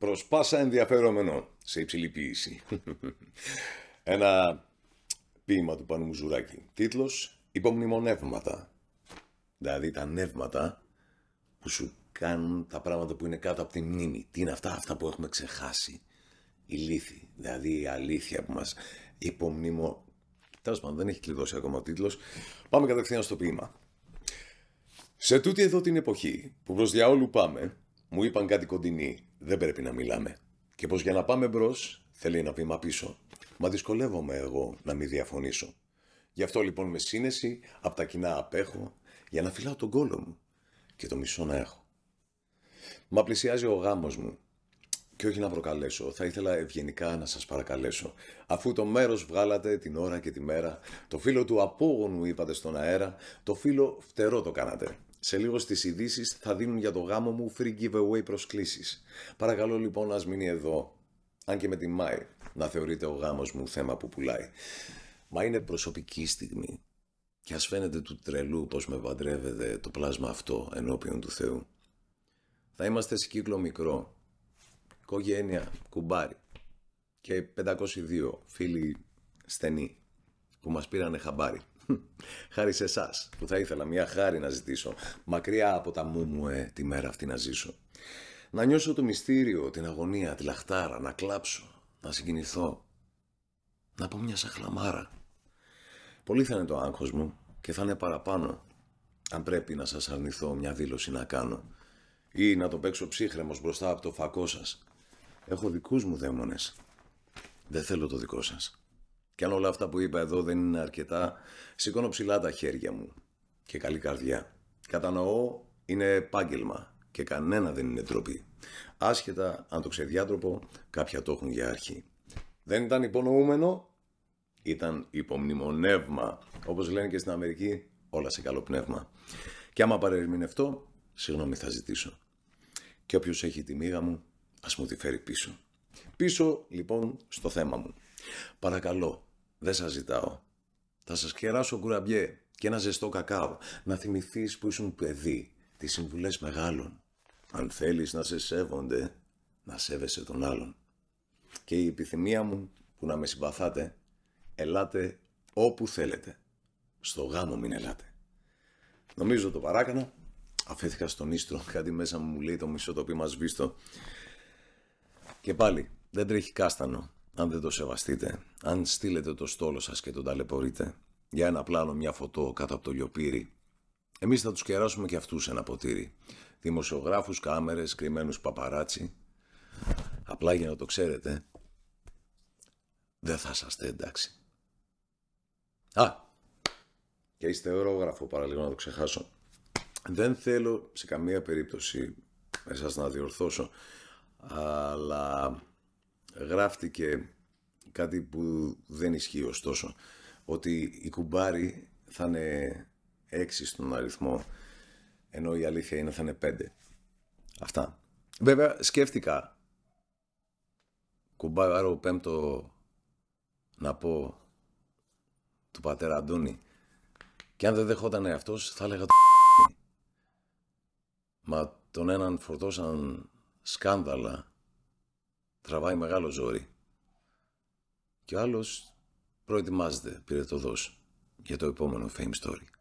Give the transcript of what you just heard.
Προς πάσα ενδιαφερόμενο σε υψηλή ποιήση. Ένα ποίημα του Πανού Μουζουράκη. Τίτλος «Υπομνημονεύματα». Δηλαδή τα νεύματα που σου κάνουν τα πράγματα που είναι κάτω από τη μνήμη. Τι είναι αυτά, αυτά που έχουμε ξεχάσει. Η λύθη, δηλαδή η αλήθεια που μας υπομνήμω... Τέλος πάντων, δεν έχει κλειδώσει ακόμα ο τίτλος. Πάμε κατευθείαν στο ποίημα. Σε τούτη εδώ την εποχή που προς διαόλου πάμε, μου είπαν κάτι κοντινή δεν πρέπει να μιλάμε. Και πως για να πάμε μπρος θέλει ένα βήμα πίσω. Μα δυσκολεύομαι εγώ να μη διαφωνήσω. Γι' αυτό λοιπόν με σύνεση από τα κοινά απέχω για να φυλάω τον κόλο μου και το μισό να έχω. Μα πλησιάζει ο γάμος μου και όχι να προκαλέσω, θα ήθελα ευγενικά να σας παρακαλέσω. Αφού το μέρος βγάλατε την ώρα και τη μέρα, το φίλο του απόγονου είπατε στον αέρα, το φίλο φτερό το κάνατε. Σε λίγο στις ειδήσεις θα δίνουν για το γάμο μου free giveaway προσκλήσεις. Παρακαλώ λοιπόν να μείνει εδώ, αν και με Μάη να θεωρείται ο γάμος μου θέμα που πουλάει. Μα είναι προσωπική στιγμή. Και ας φαίνεται του τρελού πως με βαντρεύεται το πλάσμα αυτό ενώπιον του Θεού. Θα είμαστε σε κύκλο μικρό. Οικογένεια, κουμπάρι. Και 502 φίλοι στενοί που μας πήρανε χαμπάρι. Χάρη σε εσάς που θα ήθελα μια χάρη να ζητήσω, μακριά από τα μου μου ε, τη μέρα αυτή να ζήσω. Να νιώσω το μυστήριο, την αγωνία, τη λαχτάρα, να κλάψω, να συγκινηθώ, να πω μια σαχλαμάρα. Πολύ θα είναι το άγχος μου και θα είναι παραπάνω αν πρέπει να σας αρνηθώ μια δήλωση να κάνω ή να το παίξω ψύχρεμος μπροστά από το φακό σας. Έχω δικούς μου δαίμονες. Δεν θέλω το δικό σας. Και αν όλα αυτά που είπα εδώ δεν είναι αρκετά, σηκώνω ψηλά τα χέρια μου και καλή καρδιά. Κατανοώ είναι επάγγελμα και κανένα δεν είναι ντροπή. Άσχετα αν το ξεδιάτροπο, κάποια το έχουν για αρχή. Δεν ήταν υπονοούμενο, ήταν υπομνημονεύμα. Όπως λένε και στην Αμερική, όλα σε καλό πνεύμα. Και άμα παρερμηνευτώ, συγγνώμη θα ζητήσω. Και όποιος έχει τη μοίρα μου, ας μου τη φέρει πίσω. Πίσω λοιπόν στο θέμα μου. Παρακαλώ, δεν σας ζητάω. Θα σας κεράσω κουραμπιέ και ένα ζεστό κακάο. Να θυμηθείς που ήσουν παιδί, τις συμβουλές μεγάλων. Αν θέλεις να σε σέβονται, να σέβεσαι τον άλλον. Και η επιθυμία μου που να με συμπαθάτε, ελάτε όπου θέλετε. Στο γάμο μην ελάτε. Νομίζω το παράκανα. Αφέθηκα στον ίστρο. Κάτι μέσα μου λέει το μισό το οποίο μας βίστο. Και πάλι, δεν τρέχει κάστανο. Αν δεν το σεβαστείτε, αν στείλετε το στόλο σας και τον ταλαιπωρείτε για ένα πλάνο μια φωτό κάτω από το λιοπύρι, εμείς θα τους κεράσουμε και αυτούς ένα ποτήρι. Δημοσιογράφους, κάμερες, κρυμμένους παπαράτσι. Απλά για να το ξέρετε, δεν θα είσαστε εντάξει. Α, και είστε ορόγραφο παραλίγο να το ξεχάσω. Δεν θέλω σε καμία περίπτωση εσάς να διορθώσω, αλλά γράφτηκε κάτι που δεν ισχύει ωστόσο, ότι οι κουμπάρι θα είναι έξι στον αριθμό, ενώ η αλήθεια είναι θα είναι πέντε. Αυτά. Βέβαια σκέφτηκα κουμπάρο πέμπτο να πω του πατέρα Αντώνη και αν δεν δεχόταν αυτός θα έλεγα το Μα τον έναν φορτώσαν σκάνδαλα τραβάει μεγάλο ζόρι. Και ο άλλος προετοιμάζεται πυρετοδός για το επόμενο fame story.